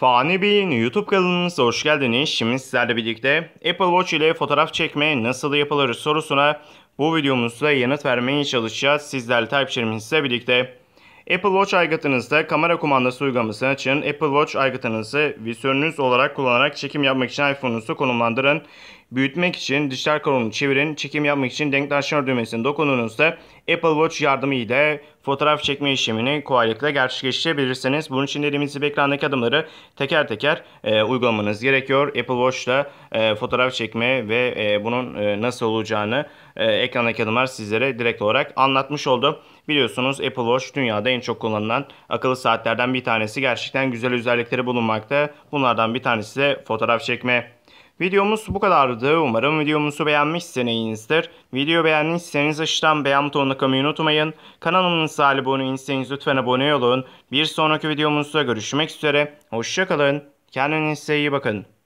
Fani Bey'in YouTube kanalımıza hoş geldiniz. Şimdi sizlerle birlikte Apple Watch ile fotoğraf çekme nasıl yapılır sorusuna bu videomuzda yanıt vermeye çalışacağız. Sizlerle takipçilerimizle birlikte. Apple Watch aygıtınızda kamera kumandası uygulamasını açın. Apple Watch aygıtınızı visörünüz olarak kullanarak çekim yapmak için iPhone'unuzu konumlandırın. Büyütmek için dijital kolonu çevirin. Çekim yapmak için denktaşlar düğmesine dokunduğunuzda Apple Watch yardımı ile fotoğraf çekme işlemini kolaylıkla gerçekleştirebilirsiniz. Bunun için dediğimiz gibi ekrandaki adımları teker teker e, uygulamanız gerekiyor. Apple Watch ile e, fotoğraf çekme ve e, bunun e, nasıl olacağını e, ekrandaki adımlar sizlere direkt olarak anlatmış oldu. Biliyorsunuz Apple Watch dünyada en çok kullanılan akıllı saatlerden bir tanesi. Gerçekten güzel özellikleri bulunmakta. Bunlardan bir tanesi de fotoğraf çekme. Videomuz bu kadardı. Umarım videomuzu beğenmişsinizdir. Video beğendiyseniz aşağıdan beğen butonuna kamayı unutmayın. Kanalımıza abone değilseniz lütfen abone olun. Bir sonraki videomuzda görüşmek üzere. Hoşçakalın. Kendinize iyi bakın.